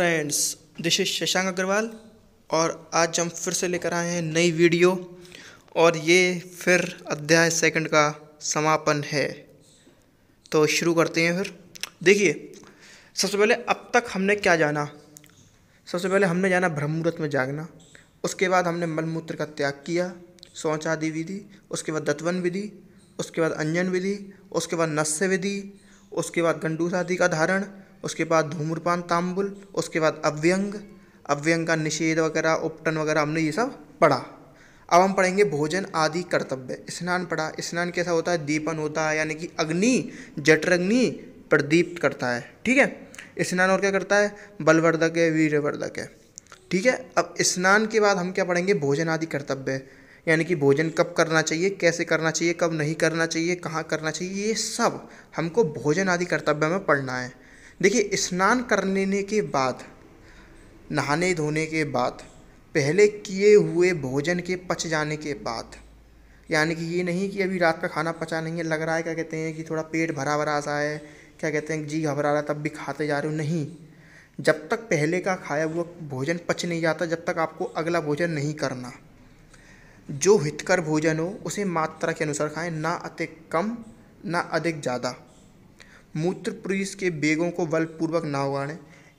friends this is Shashank Agrawal और आज हम फिर से लेकर आए हैं नई वीडियो और ये फिर अध्याय सेकंड का समापन है तो शुरू करते हैं फिर देखिए सबसे पहले अब तक हमने क्या जाना सबसे पहले हमने जाना ब्रह्मूर्त में जागना उसके बाद हमने मलमूत्र का त्याग किया शौच आदि विधि उसके बाद दत्वन विधि उसके बाद अंजन विधि उसके बाद नस्य विधि उसके बाद गंडूस आदि का धारण उसके बाद धूम्रपान ताम्बुल उसके बाद अव्यंग अव्यंग का निषेध वगैरह उपटन वगैरह हमने ये सब पढ़ा अब हम पढ़ेंगे भोजन आदि कर्तव्य स्नान पढ़ा स्नान कैसा होता है दीपन होता है यानी कि अग्नि जटरग्नि प्रदीप करता है ठीक है स्नान और क्या करता है बलवर्धक है वीरवर्धक है ठीक है अब स्नान के बाद हम क्या पढ़ेंगे भोजन आदि कर्तव्य यानी कि भोजन कब करना चाहिए कैसे करना चाहिए कब नहीं करना चाहिए कहाँ करना चाहिए ये सब हमको भोजन आदि कर्तव्य में पढ़ना है देखिए स्नान कर लेने के बाद नहाने धोने के बाद पहले किए हुए भोजन के पच जाने के बाद यानी कि ये नहीं कि अभी रात का खाना पचा नहीं है लग रहा है क्या कहते हैं कि थोड़ा पेट भरा भरा सा है क्या कहते हैं जी घबरा रहा है तब भी खाते जा रहे हो नहीं जब तक पहले का खाया हुआ भोजन पच नहीं जाता जब तक आपको अगला भोजन नहीं करना जो हितकर भोजन हो उसे मात्रा के अनुसार खाएं ना अधिक कम ना अधिक ज़्यादा मूत्र पुरुष के बेगों को बलपूर्वक ना उगाड़ें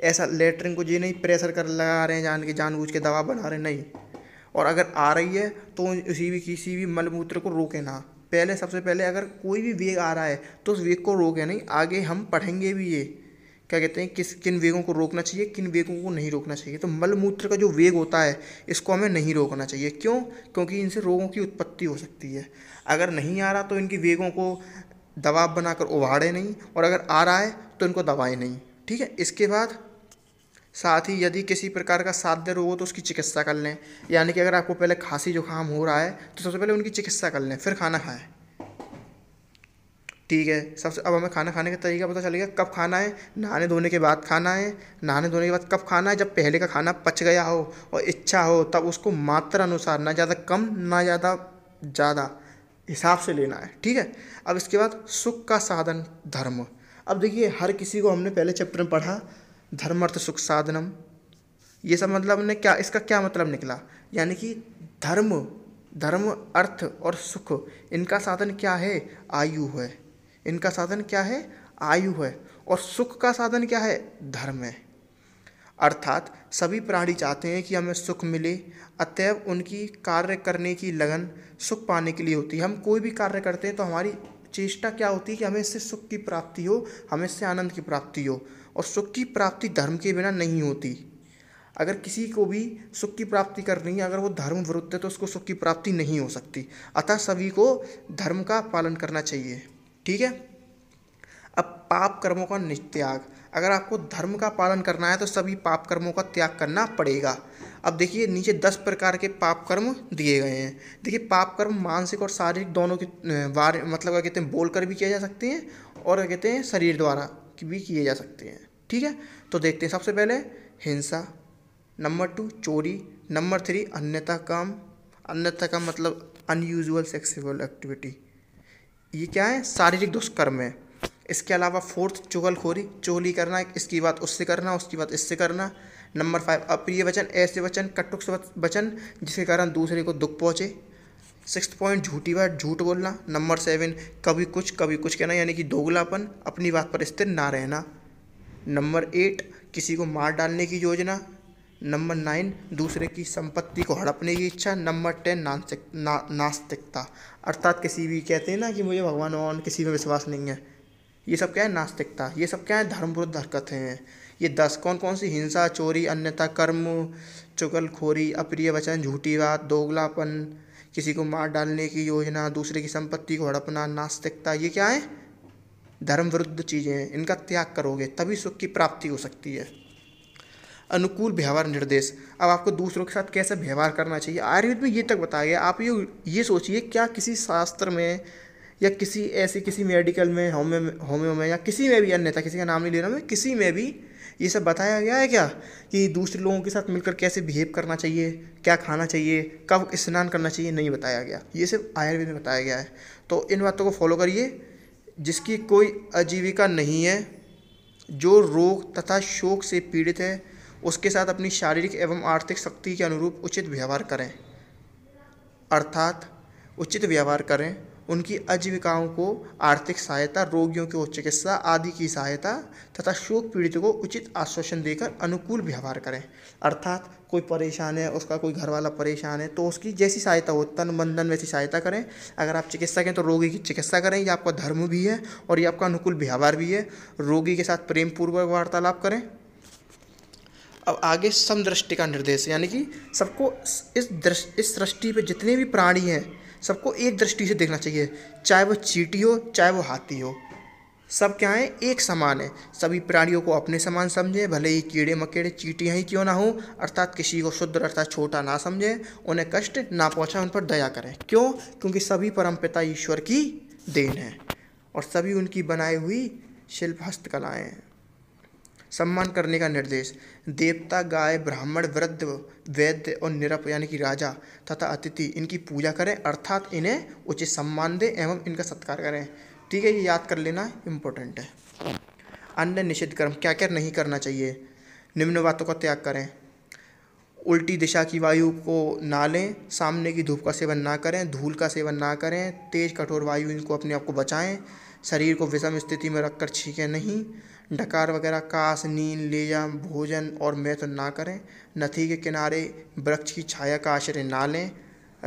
ऐसा लेटरिन को ये नहीं प्रेशर कर लगा रहे हैं जान के जानबूझ के दवा बना रहे नहीं और अगर आ रही है तो उसी भी किसी भी मलमूत्र को रोके ना पहले सबसे पहले अगर कोई भी वेग आ रहा है तो उस वेग को रोके नहीं आगे हम पढ़ेंगे भी ये क्या कहते हैं किस किन वेगों को रोकना चाहिए किन वेगों को नहीं रोकना चाहिए तो मलमूत्र का जो वेग होता है इसको हमें नहीं रोकना चाहिए क्यों क्योंकि इनसे रोगों की उत्पत्ति हो सकती है अगर नहीं आ रहा तो इनकी वेगों को दबाव बनाकर उबाड़े नहीं और अगर आ रहा है तो इनको दबाएँ नहीं ठीक है इसके बाद साथ ही यदि किसी प्रकार का साध्य रोग हो तो उसकी चिकित्सा कर लें यानी कि अगर आपको पहले खांसी जुकाम हो रहा है तो सबसे पहले उनकी चिकित्सा कर लें फिर खाना खाएं ठीक है सबसे अब हमें खाना खाने का तरीका पता चलेगा कब खाना है नहाने धोने के बाद खाना है नहाने धोने के बाद कब खाना है जब पहले का खाना पच गया हो और इच्छा हो तब उसको मात्रा अनुसार ना ज़्यादा कम ना ज़्यादा ज़्यादा हिसाब से लेना है ठीक है अब इसके बाद सुख का साधन धर्म अब देखिए हर किसी को हमने पहले चैप्टर में पढ़ा धर्म अर्थ सुख साधनम ये सब मतलब ने क्या इसका क्या मतलब निकला यानी कि धर्म धर्म अर्थ और सुख इनका साधन क्या है आयु है इनका साधन क्या है आयु है और सुख का साधन क्या है धर्म है अर्थात सभी प्राणी चाहते हैं कि हमें सुख मिले अतएव उनकी कार्य करने की लगन सुख पाने के लिए होती है हम कोई भी कार्य करते हैं तो हमारी चेष्टा क्या होती है कि हमें इससे सुख की प्राप्ति हो हमें इससे आनंद की प्राप्ति हो और सुख की प्राप्ति धर्म के बिना नहीं होती अगर किसी को भी सुख की प्राप्ति करनी है अगर वो धर्म विरुद्ध है तो उसको सुख की प्राप्ति नहीं हो सकती अतः सभी को धर्म का पालन करना चाहिए ठीक है अब पाप कर्मों का नित्याग अगर आपको धर्म का पालन करना है तो सभी पाप कर्मों का त्याग करना पड़ेगा अब देखिए नीचे दस प्रकार के पाप कर्म दिए गए हैं देखिए पाप कर्म मानसिक और शारीरिक दोनों के बारे मतलब क्या कहते हैं बोल कर भी किए जा सकते हैं और क्या कहते हैं शरीर द्वारा भी किए जा सकते हैं ठीक है तो देखते हैं सबसे पहले हिंसा नंबर टू चोरी नंबर थ्री अन्यथा काम अन्यथा काम मतलब अनयूजल सेक्सुअल एक्टिविटी ये क्या है शारीरिक दुष्कर्म है इसके अलावा फोर्थ चुगलखोरी चोली करना इसकी बात उससे करना उसकी बात इससे करना नंबर फाइव अप्रिय वचन ऐसे वचन कटुक वचन जिसके कारण दूसरे को दुख पहुँचे सिक्स पॉइंट झूठी बात झूठ बोलना नंबर सेवन कभी कुछ कभी कुछ कहना यानी कि दोगलापन अपनी बात पर स्थिर ना रहना नंबर एट किसी को मार डालने की योजना नंबर नाइन दूसरे की संपत्ति को हड़पने की इच्छा नंबर टेन नास्तिक ना, नास्तिकता अर्थात किसी भी कहते हैं ना कि मुझे भगवान भगवान किसी में विश्वास नहीं है ये सब क्या है नास्तिकता ये सब क्या है धर्म विरुद्ध हरकतें हैं ये दस कौन कौन सी हिंसा चोरी अन्यथा कर्म चुगलखोरी अप्रिय वचन झूठी बात दोगलापन किसी को मार डालने की योजना दूसरे की संपत्ति को हड़पना नास्तिकता ये क्या है धर्म विरुद्ध चीज़ें हैं इनका त्याग करोगे तभी सुख की प्राप्ति हो सकती है अनुकूल व्यवहार निर्देश अब आपको दूसरों के साथ कैसे व्यवहार करना चाहिए आयुर्वेद में ये तक बताया गया आप ये ये सोचिए क्या किसी शास्त्र में या किसी ऐसे किसी मेडिकल में होम्यो होम्यो में या किसी में भी अन्यथा किसी का नाम नहीं ले रहा मैं किसी में भी ये सब बताया गया है क्या कि दूसरे लोगों के साथ मिलकर कैसे बिहेव करना चाहिए क्या खाना चाहिए कब स्नान करना चाहिए नहीं बताया गया ये सिर्फ आयुर्वेद में बताया गया है तो इन बातों को फॉलो करिए जिसकी कोई आजीविका नहीं है जो रोग तथा शोक से पीड़ित है उसके साथ अपनी शारीरिक एवं आर्थिक शक्ति के अनुरूप उचित व्यवहार करें अर्थात उचित व्यवहार करें उनकी आजीविकाओं को आर्थिक सहायता रोगियों की उच्च चिकित्सा आदि की सहायता तथा शोक पीड़ितों को उचित आश्वासन देकर अनुकूल व्यवहार करें अर्थात कोई परेशान है उसका कोई घर वाला परेशान है तो उसकी जैसी सहायता हो तन बंधन वैसी सहायता करें अगर आप चिकित्सक हैं तो रोगी की चिकित्सा करें यह आपका धर्म भी है और ये आपका अनुकूल व्यवहार भी है रोगी के साथ प्रेम पूर्वक वार्तालाप करें अब आगे समदृष्टि का निर्देश यानी कि सबको इस दृष्टि इस सृष्टि पर जितने भी प्राणी हैं सबको एक दृष्टि से देखना चाहिए चाहे वो चीटी हो चाहे वो हाथी हो सब क्या है एक समान है सभी प्राणियों को अपने समान समझें भले ही कीड़े मकेड़े चीटियाँ ही क्यों ना हो अर्थात किसी को शुद्ध अर्थात छोटा ना समझें उन्हें कष्ट ना पहुँचाएं उन पर दया करें क्यों क्योंकि सभी परमपिता ईश्वर की देन है और सभी उनकी बनाई हुई शिल्प हस्तकलाएँ हैं सम्मान करने का निर्देश देवता गाय ब्राह्मण वृद्ध वैद्य और निरप यानी कि राजा तथा अतिथि इनकी पूजा करें अर्थात इन्हें उचित सम्मान दें एवं इनका सत्कार करें ठीक है ये याद कर लेना इम्पोर्टेंट है अन्य निषिद्ध कर्म क्या क्या नहीं करना चाहिए निम्न बातों का त्याग करें उल्टी दिशा की वायु को ना लें सामने की धूप का सेवन ना करें धूल का सेवन ना करें तेज़ कठोर वायु इनको अपने आप को बचाएं शरीर को विषम स्थिति में रखकर छींकें नहीं डकार वगैरह काश नींद लेजा भोजन और मैथुन ना करें नथी के किनारे वृक्ष की छाया का आश्रय ना लें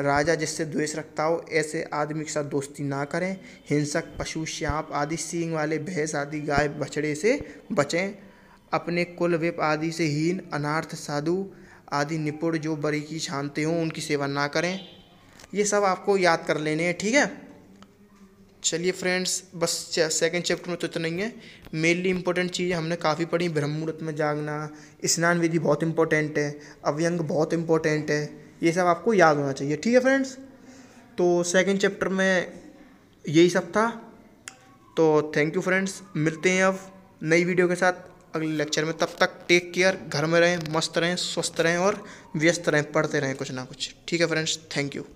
राजा जिससे द्वेष रखता हो ऐसे आदमी के साथ दोस्ती ना करें हिंसक पशु श्याप आदि सींग वाले भैंस आदि गाय बछड़े से बचें अपने कुल विप आदि से हीन अनार्थ साधु आदि निपुण जो बरी की छानते हों उनकी सेवा ना करें ये सब आपको याद कर लेने हैं ठीक है चलिए फ्रेंड्स बस सेकेंड चैप्टर में तो इतना ही है मेनली इंपॉर्टेंट चीज़ें हमने काफ़ी पढ़ी ब्रह्म मुहूर्त में जागना स्नान विधि बहुत इंपॉर्टेंट है अव्यंग बहुत इंपॉर्टेंट है ये सब आपको याद होना चाहिए ठीक है फ्रेंड्स तो सेकेंड चैप्टर में यही सब था तो थैंक यू फ्रेंड्स मिलते हैं अब नई वीडियो के साथ अगले लेक्चर में तब तक टेक केयर घर में रहें मस्त रहें स्वस्थ रहें और व्यस्त रहें पढ़ते रहें कुछ ना कुछ ठीक है फ्रेंड्स थैंक यू